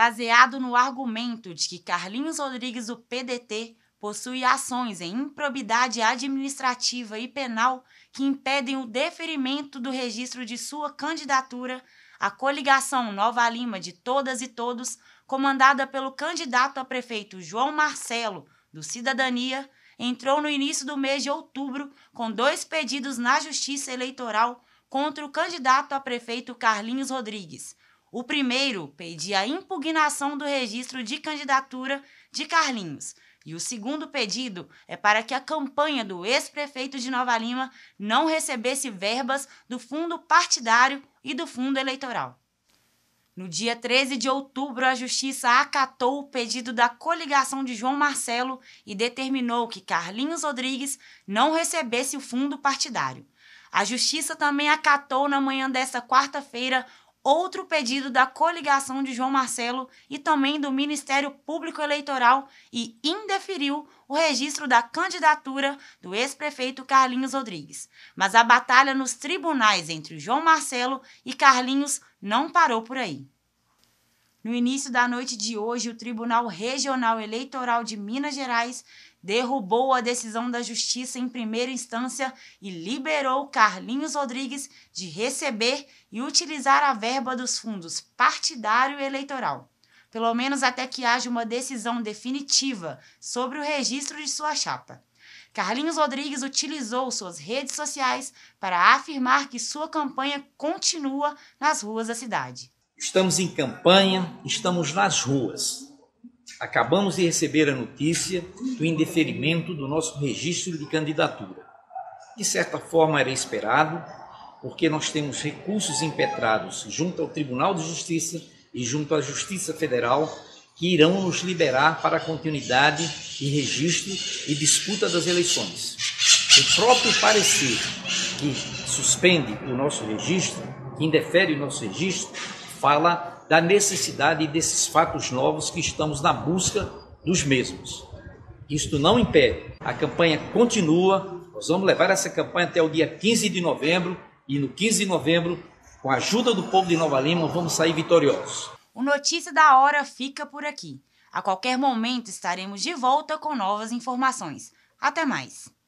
baseado no argumento de que Carlinhos Rodrigues, do PDT, possui ações em improbidade administrativa e penal que impedem o deferimento do registro de sua candidatura à coligação Nova Lima de Todas e Todos, comandada pelo candidato a prefeito João Marcelo, do Cidadania, entrou no início do mês de outubro com dois pedidos na Justiça Eleitoral contra o candidato a prefeito Carlinhos Rodrigues, o primeiro pedia a impugnação do registro de candidatura de Carlinhos. E o segundo pedido é para que a campanha do ex-prefeito de Nova Lima não recebesse verbas do fundo partidário e do fundo eleitoral. No dia 13 de outubro, a Justiça acatou o pedido da coligação de João Marcelo e determinou que Carlinhos Rodrigues não recebesse o fundo partidário. A Justiça também acatou na manhã desta quarta-feira outro pedido da coligação de João Marcelo e também do Ministério Público Eleitoral e indeferiu o registro da candidatura do ex-prefeito Carlinhos Rodrigues. Mas a batalha nos tribunais entre João Marcelo e Carlinhos não parou por aí. No início da noite de hoje, o Tribunal Regional Eleitoral de Minas Gerais derrubou a decisão da Justiça em primeira instância e liberou Carlinhos Rodrigues de receber e utilizar a verba dos fundos partidário e eleitoral, pelo menos até que haja uma decisão definitiva sobre o registro de sua chapa. Carlinhos Rodrigues utilizou suas redes sociais para afirmar que sua campanha continua nas ruas da cidade. Estamos em campanha, estamos nas ruas. Acabamos de receber a notícia do indeferimento do nosso registro de candidatura. De certa forma era esperado, porque nós temos recursos impetrados junto ao Tribunal de Justiça e junto à Justiça Federal que irão nos liberar para a continuidade e registro e disputa das eleições. O próprio parecer que suspende o nosso registro, que indefere o nosso registro, fala da necessidade desses fatos novos que estamos na busca dos mesmos. Isto não impede, a campanha continua, nós vamos levar essa campanha até o dia 15 de novembro e no 15 de novembro, com a ajuda do povo de Nova Lima, vamos sair vitoriosos. O Notícia da Hora fica por aqui. A qualquer momento estaremos de volta com novas informações. Até mais!